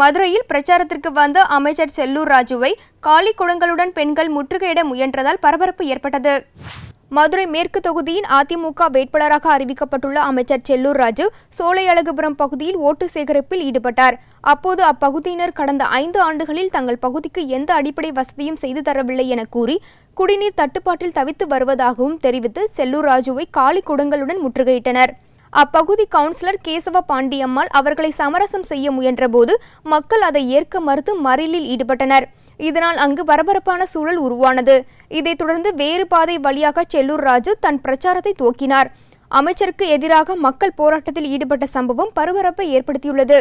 மதுரையில் பிரச்சாரத்திற்கு வந்த அமைச்சர் செல்லூர் ராஜுவை காலி குடங்களுடன் பெண்கள் முற்றுகையிட முயன்றதால் பரபரப்பு ஏற்பட்டது மதுரை மேற்கு தொகுதியின் அதிமுக வேட்பாளராக அறிவிக்கப்பட்டுள்ள அமைச்சர் செல்லூர் ராஜு அழகுபுரம் பகுதியில் ஓட்டு சேகரிப்பில் ஈடுபட்டார் அப்போது அப்பகுதியினர் கடந்த ஐந்து ஆண்டுகளில் தங்கள் பகுதிக்கு எந்த அடிப்படை வசதியும் செய்து தரவில்லை என கூறி குடிநீர் தட்டுப்பாட்டில் தவித்து வருவதாகவும் தெரிவித்து செல்லூர் ராஜுவை காலி குடங்களுடன் முற்றுகையிட்டனர் அப்பகுதி கவுன்சிலர் கேசவ பாண்டியம்மாள் அவர்களை சமரசம் செய்ய முயன்றபோது மக்கள் அதை ஏற்க மறுத்து மறியலில் ஈடுபட்டனர் இதனால் அங்கு பரபரப்பான சூழல் உருவானது இதைத் தொடர்ந்து வேறு பாதை வழியாக செல்லூர் ராஜு தன் பிரச்சாரத்தை துவக்கினார் அமைச்சருக்கு எதிராக மக்கள் போராட்டத்தில் ஈடுபட்ட சம்பவம் பரபரப்பை ஏற்படுத்தியுள்ளது